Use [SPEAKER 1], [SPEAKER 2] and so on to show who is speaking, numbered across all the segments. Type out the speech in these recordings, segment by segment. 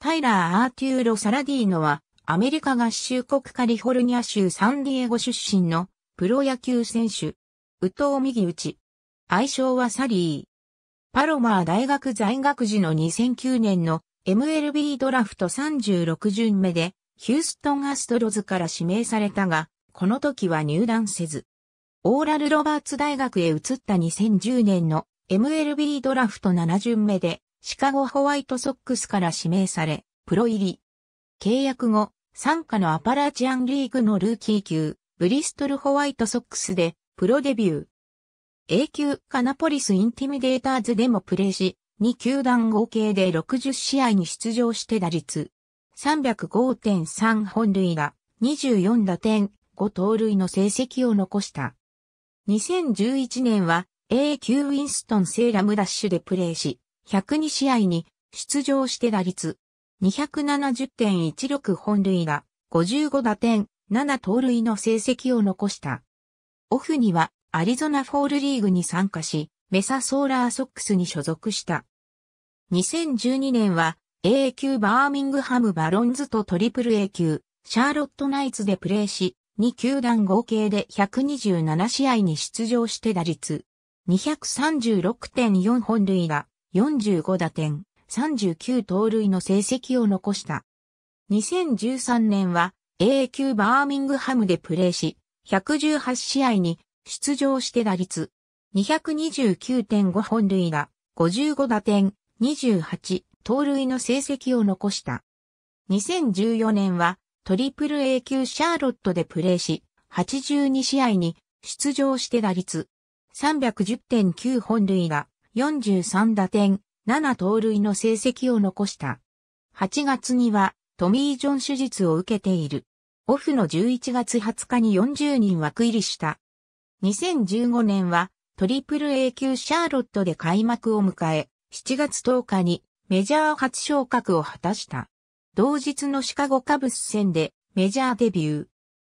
[SPEAKER 1] タイラー・アーテューロ・サラディーノは、アメリカ合衆国カリフォルニア州サンディエゴ出身のプロ野球選手。宇藤右打愛称はサリー。パロマー大学在学時の2009年の MLB ドラフト36巡目で、ヒューストンアストロズから指名されたが、この時は入団せず。オーラル・ロバーツ大学へ移った2010年の MLB ドラフト7巡目で、シカゴホワイトソックスから指名され、プロ入り。契約後、参加のアパラチアンリーグのルーキー級、ブリストルホワイトソックスで、プロデビュー。A 級カナポリスインティミデーターズでもプレーし、2球団合計で60試合に出場して打率。305.3本塁打、24打点、5盗塁の成績を残した。2011年は A 級ウィンストンセーラムダッシュでプレーし、102試合に出場して打率270.16本塁打、55打点、7盗塁の成績を残した。オフにはアリゾナフォールリーグに参加し、メサソーラーソックスに所属した。2012年は A 級バーミングハムバロンズとトリプル A 級シャーロットナイツでプレーし、2球団合計で127試合に出場して打率236.4本塁打、45打点、39盗塁の成績を残した。2013年は A 級バーミングハムでプレーし、118試合に出場して打率229.5本塁打、55打点、28盗塁の成績を残した。2014年はトリプル A 級シャーロットでプレーし、82試合に出場して打率310.9本塁打、43打点、7盗塁の成績を残した。8月にはトミー・ジョン手術を受けている。オフの11月20日に40人枠入りした。2015年はトリプル A 級シャーロットで開幕を迎え、7月10日にメジャー初昇格を果たした。同日のシカゴカブス戦でメジャーデビュー。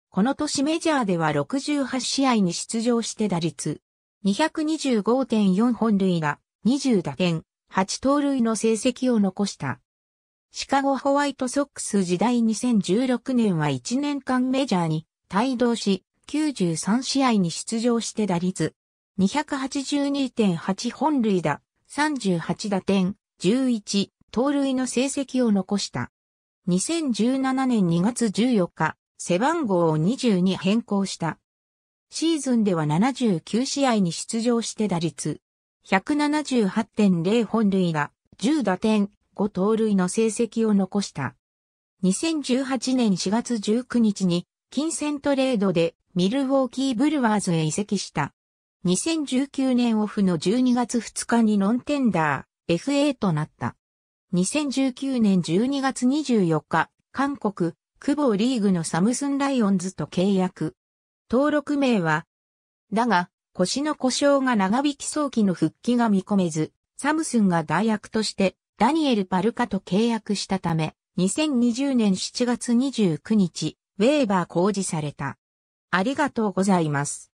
[SPEAKER 1] この年メジャーでは68試合に出場して打率225.4本塁打、20打点、8盗塁の成績を残した。シカゴホワイトソックス時代2016年は1年間メジャーに帯同し、93試合に出場して打率、282.8本塁打、38打点、11、盗塁の成績を残した。2017年2月14日、背番号を22変更した。シーズンでは79試合に出場して打率、178.0本塁打、10打点、5盗塁の成績を残した。2018年4月19日に、金銭トレードでミルウォーキーブルワーズへ移籍した。2019年オフの12月2日にノンテンダー、FA となった。2019年12月24日、韓国、久保リーグのサムスンライオンズと契約。登録名は、だが、腰の故障が長引き早期の復帰が見込めず、サムスンが代役としてダニエル・パルカと契約したため、2020年7月29日、ウェーバー公示された。ありがとうございます。